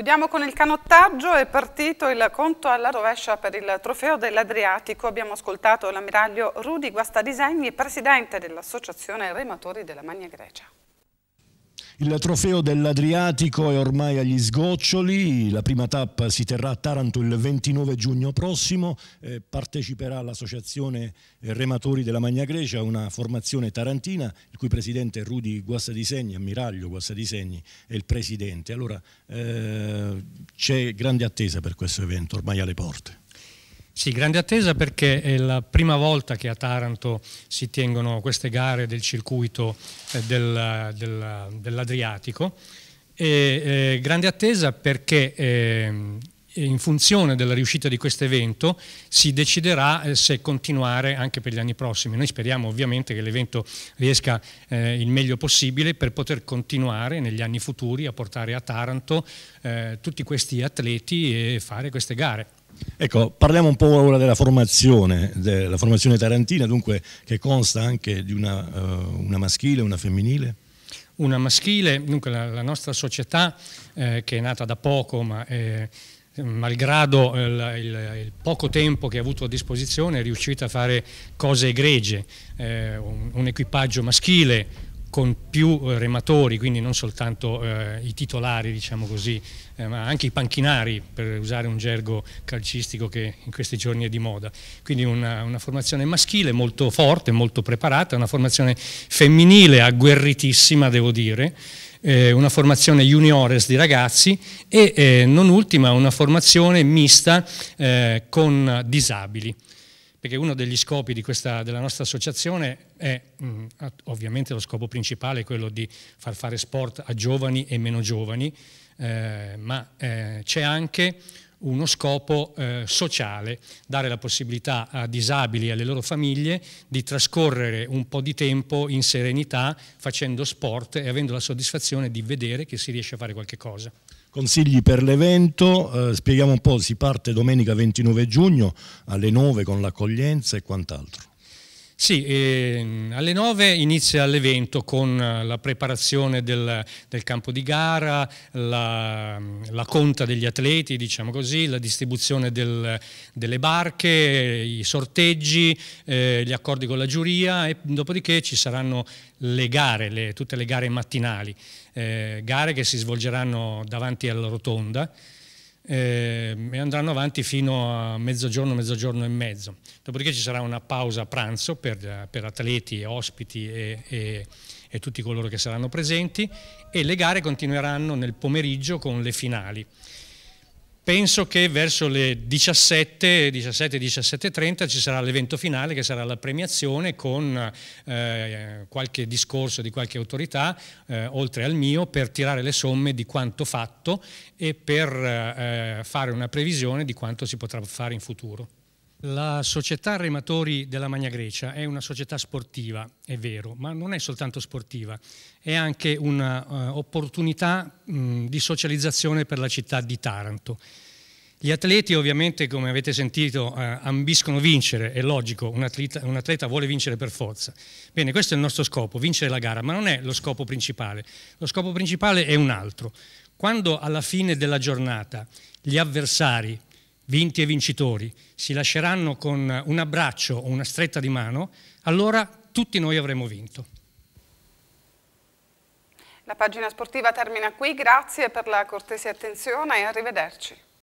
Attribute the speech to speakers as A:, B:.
A: Chiudiamo con il canottaggio, è partito il conto alla rovescia per il trofeo dell'Adriatico. Abbiamo ascoltato l'ammiraglio Rudi Guastadisegni, presidente dell'Associazione Rematori della Magna Grecia. Il trofeo dell'Adriatico è ormai agli sgoccioli, la prima tappa si terrà a Taranto il 29 giugno prossimo, eh, parteciperà l'associazione Rematori della Magna Grecia, una formazione tarantina, il cui presidente è Rudi Guassadisegni, ammiraglio Guassadisegni è il presidente. Allora eh, c'è grande attesa per questo evento ormai alle porte. Sì, grande attesa
B: perché è la prima volta che a Taranto si tengono queste gare del circuito eh, del, del, dell'Adriatico. E, eh, grande attesa perché eh, in funzione della riuscita di questo evento si deciderà eh, se continuare anche per gli anni prossimi. Noi speriamo ovviamente che l'evento riesca eh, il meglio possibile per poter continuare negli anni futuri a portare a Taranto eh, tutti questi atleti e fare queste gare.
A: Ecco, parliamo un po' ora della formazione, della formazione tarantina, dunque che consta anche di una, uh, una maschile e una femminile?
B: Una maschile, dunque la, la nostra società eh, che è nata da poco ma... Eh, malgrado il, il, il, poco tempo che ha avuto a disposizione, è riuscita a fare cose egregie, eh, un, un, equipaggio maschile, con più eh, rematori, quindi non soltanto eh, i titolari, diciamo così, eh, ma anche i panchinari, per usare un gergo calcistico che in questi giorni è di moda. Quindi una, una formazione maschile molto forte, molto preparata, una formazione femminile agguerritissima, devo dire, eh, una formazione juniores di ragazzi e eh, non ultima una formazione mista eh, con disabili perché uno degli scopi questa, della nostra associazione è mh, mm, ovviamente lo scopo principale, quello di far fare sport a giovani e meno giovani, eh, ma eh, c'è anche uno scopo eh, sociale, dare la possibilità a disabili e alle loro famiglie di trascorrere un po' di tempo in serenità facendo sport e avendo la soddisfazione di vedere che si riesce a fare qualche cosa.
A: Consigli per l'evento, eh, spieghiamo un po', si parte domenica 29 giugno alle 9 con l'accoglienza e quant'altro.
B: Sì, ehm, alle 9 inizia l'evento con eh, la preparazione del, del campo di gara, la, la, conta degli atleti, diciamo così, la distribuzione del, delle barche, i sorteggi, eh, gli accordi con la giuria e dopodiché ci saranno le gare, le, tutte le gare mattinali, eh, gare che si svolgeranno davanti alla rotonda eh, e andranno avanti fino a mezzogiorno, mezzogiorno e mezzo. Dopodiché ci sarà una pausa pranzo per, per atleti, ospiti e, e, e tutti coloro che saranno presenti e le gare continueranno nel pomeriggio con le finali penso che verso le 17, 17, 30 ci sarà l'evento finale che sarà la premiazione con eh, qualche discorso di qualche autorità, eh, oltre al mio, per tirare le somme di quanto fatto e per eh, fare una previsione di quanto si potrà fare in futuro. La società rematori della Magna Grecia è una società sportiva, è vero, ma non è soltanto sportiva, è anche un'opportunità eh, di socializzazione per la città di Taranto. Gli atleti ovviamente, come avete sentito, eh, ambiscono vincere, è logico, un atleta, un atleta, vuole vincere per forza. Bene, questo è il nostro scopo, vincere la gara, ma non è lo scopo principale. Lo scopo principale è un altro. Quando alla fine della giornata gli avversari vinti e vincitori, si lasceranno con un abbraccio o una stretta di mano, allora tutti noi avremo vinto.
A: La pagina sportiva termina qui, grazie per la cortese attenzione e arrivederci.